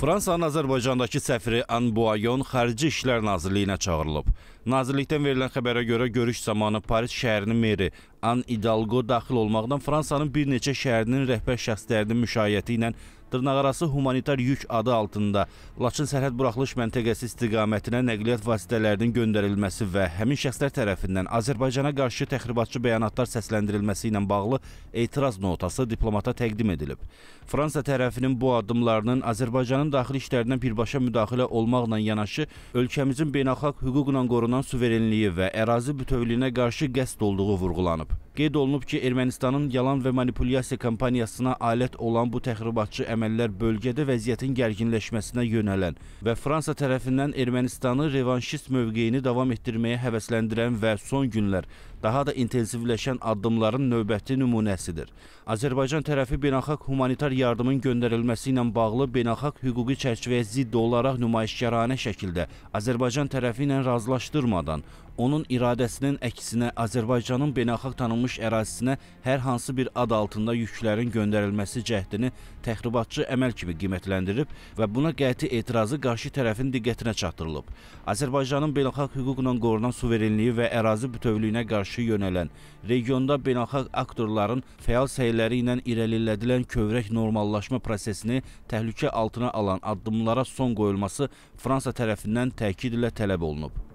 Fransanın Azərbaycandakı səfiri Anbuayon Xarici İşlər Nazirliyinə çağırılıb. Nazirlikdən verilən xəbərə görə görüş zamanı Paris şəhərinin meri An İdalgo daxil olmaqdan Fransanın bir neçə şəhərinin rəhbər şəxslərinin müşayiəti ilə dırnaqarası humanitar yük adı altında Laçın sərhəd buraxılış məntəqəsi istiqamətinə nəqliyyat vasitələrinin göndərilməsi və həmin şəxslər tərəfindən Azərbaycana qarşı təxribatçı bəyanatlar səsləndirilməsi ilə bağlı etiraz notası diplomata təqdim edilib. Fransa tərəfinin bu addımlarının Azərbaycanın daxili işlərinə birbaşa müdaxilə olmaqla yanaşı ölkəmizin beynəlxalq hüquqla qorunan suverenliyi və ərazi bütövlüyünə qarşı qəsd olduğu vurğulanıb. Qeyd olunub ki, Ermənistanın yalan və manipulyasiya kampaniyasına alət olan bu təxribatçı əməllər bölgədə vəziyyətin gərginləşməsinə yönələn və Fransa tərəfindən Ermənistanı revanşist mövqeyini davam etdirməyə həvəsləndirən və son günlər daha da intensivləşən addımların növbəti nümunəsidir. Azərbaycan tərəfi beynəlxalq humanitar yardımın göndərilməsi ilə bağlı beynəlxalq hüquqi çərçivəyə zidd olaraq nümayişkaranə şəkildə Azərbaycan tərəfi ilə razılaşdırmadan onun iradəsinin əksinə Azərbaycanın beynəlxalq tanınmış ərazisinə hər hansı bir ad altında yüklərin göndərilməsi cəhdini təxribatçı əməl kimi qiymətləndirib və buna qəti etirazı qarşı tərəfin diqqətinə çatdırılıb. Azərbaycanın beynəlxalq hüquqla qorunan suverenliyi və ərazi bütövlüyünə qarşı qarşı yönələn, regionda beynəlxalq aktorların fəal səyləri ilə irəlilədilən kövrək normallaşma prosesini təhlükə altına alan addımlara son qoyulması Fransa tərəfindən təkidlə tələb olunub.